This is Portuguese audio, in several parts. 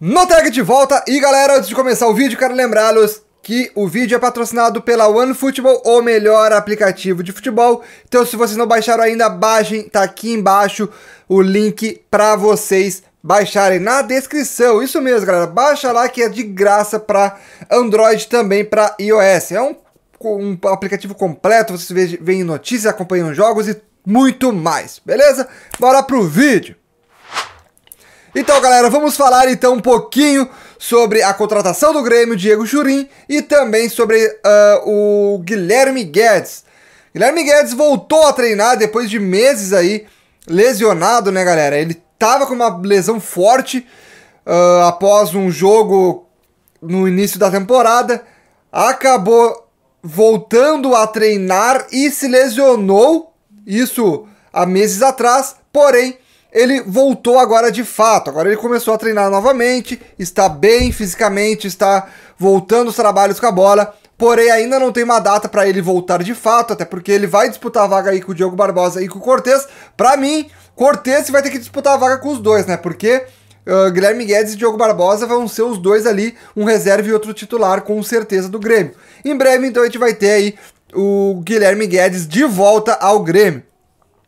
No tag de volta, e galera, antes de começar o vídeo, quero lembrá-los que o vídeo é patrocinado pela OneFootball, o melhor aplicativo de futebol. Então, se vocês não baixaram ainda, baixem, tá aqui embaixo o link para vocês baixarem na descrição. Isso mesmo, galera, baixa lá que é de graça para Android também para iOS. É um, um aplicativo completo, vocês veem notícias, acompanham jogos e muito mais, beleza? Bora pro vídeo! Então, galera, vamos falar então um pouquinho sobre a contratação do Grêmio, Diego Churin, e também sobre uh, o Guilherme Guedes. Guilherme Guedes voltou a treinar depois de meses aí lesionado, né, galera? Ele tava com uma lesão forte uh, após um jogo no início da temporada, acabou voltando a treinar e se lesionou, isso há meses atrás, porém ele voltou agora de fato. Agora ele começou a treinar novamente, está bem fisicamente, está voltando os trabalhos com a bola. Porém, ainda não tem uma data para ele voltar de fato, até porque ele vai disputar a vaga aí com o Diogo Barbosa e com o Cortez. Para mim, Cortez vai ter que disputar a vaga com os dois, né? Porque uh, Guilherme Guedes e Diogo Barbosa vão ser os dois ali, um reserva e outro titular, com certeza do Grêmio. Em breve, então, a gente vai ter aí o Guilherme Guedes de volta ao Grêmio.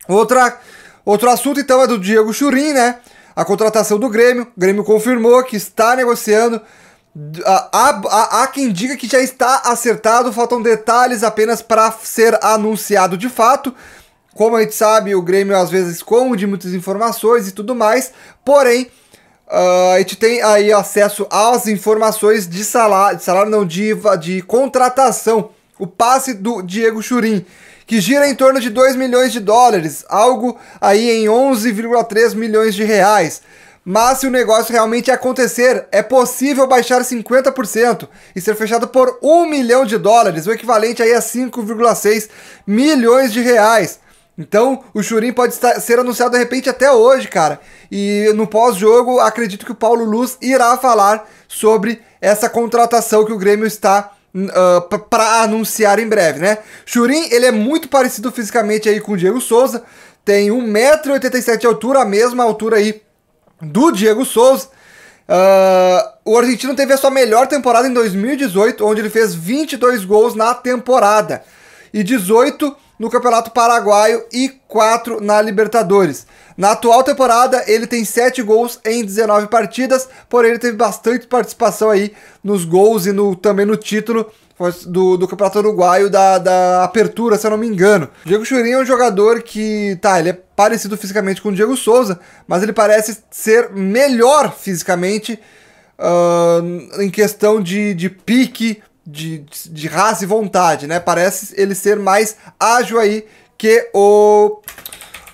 Outra Outro assunto, então, é do Diego Churin, né? A contratação do Grêmio. O Grêmio confirmou que está negociando. Há, há, quem diga que já está acertado, faltam detalhes apenas para ser anunciado de fato. Como a gente sabe, o Grêmio às vezes esconde muitas informações e tudo mais, porém, uh, a gente tem aí acesso às informações de salário, de salário não, de, de contratação. O passe do Diego Churin que gira em torno de 2 milhões de dólares, algo aí em 11,3 milhões de reais. Mas se o negócio realmente acontecer, é possível baixar 50% e ser fechado por 1 milhão de dólares, o equivalente aí a 5,6 milhões de reais. Então, o Churim pode estar, ser anunciado de repente até hoje, cara. E no pós-jogo, acredito que o Paulo Luz irá falar sobre essa contratação que o Grêmio está uh, ah, para anunciar em breve, né? Churin, ele é muito parecido fisicamente aí com o Diego Souza, tem 1,87m de altura, a mesma altura aí do Diego Souza. Uh, o argentino teve a sua melhor temporada em 2018, onde ele fez 22 gols na temporada e 18 no Campeonato Paraguaio e 4 na Libertadores. Na atual temporada, ele tem 7 gols em 19 partidas, porém ele teve bastante participação aí nos gols e no, também no título do, do Campeonato Uruguaio da, da apertura, se eu não me engano. Diego Churinho é um jogador que, tá, ele é parecido fisicamente com o Diego Souza, mas ele parece ser melhor fisicamente uh, em questão de, de pique, de, de raça e vontade, né? Parece ele ser mais ágil aí que o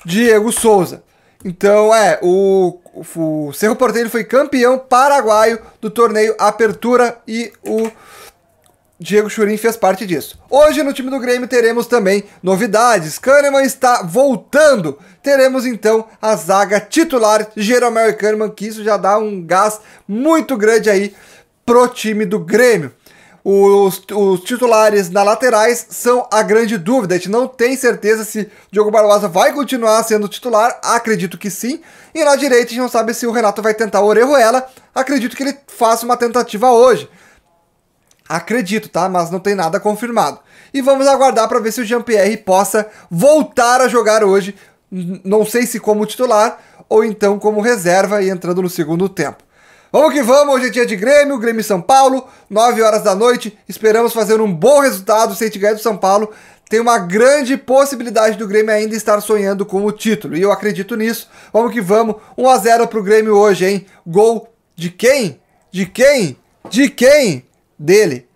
Diego Souza. Então, é, o, o Cerro Porteiro foi campeão paraguaio do torneio Apertura e o Diego Churin fez parte disso. Hoje no time do Grêmio teremos também novidades. Kahneman está voltando. Teremos então a zaga titular Jeromel e Kahneman, que isso já dá um gás muito grande aí pro time do Grêmio. Os, os, titulares na laterais são a grande dúvida. A gente não tem certeza se Diogo Barbosa vai continuar sendo titular. Acredito que sim. E na direita a gente não sabe se o Renato vai tentar o Orejuela. Acredito que ele faça uma tentativa hoje. Acredito, tá? Mas não tem nada confirmado. E vamos aguardar para ver se o Jean-Pierre possa voltar a jogar hoje. Não sei se como titular ou então como reserva e entrando no segundo tempo. Vamos que vamos, hoje é dia de Grêmio, Grêmio São Paulo, 9 horas da noite. Esperamos fazer um bom resultado. Se a gente ganhar do São Paulo, tem uma grande possibilidade do Grêmio ainda estar sonhando com o título. E eu acredito nisso. Vamos que vamos. 1 a 0 pro Grêmio hoje, hein? Gol de quem? De quem? De quem? Dele.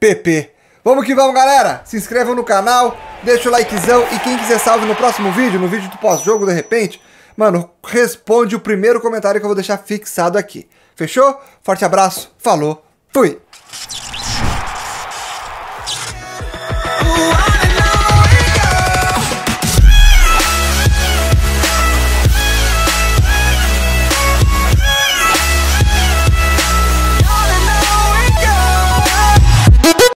PP. Vamos que vamos, galera! Se inscrevam no canal, deixa o likezão e quem quiser salve no próximo vídeo, no vídeo do pós-jogo, de repente, mano, responde o primeiro comentário que eu vou deixar fixado aqui. Fechou? Forte abraço, falou, fui!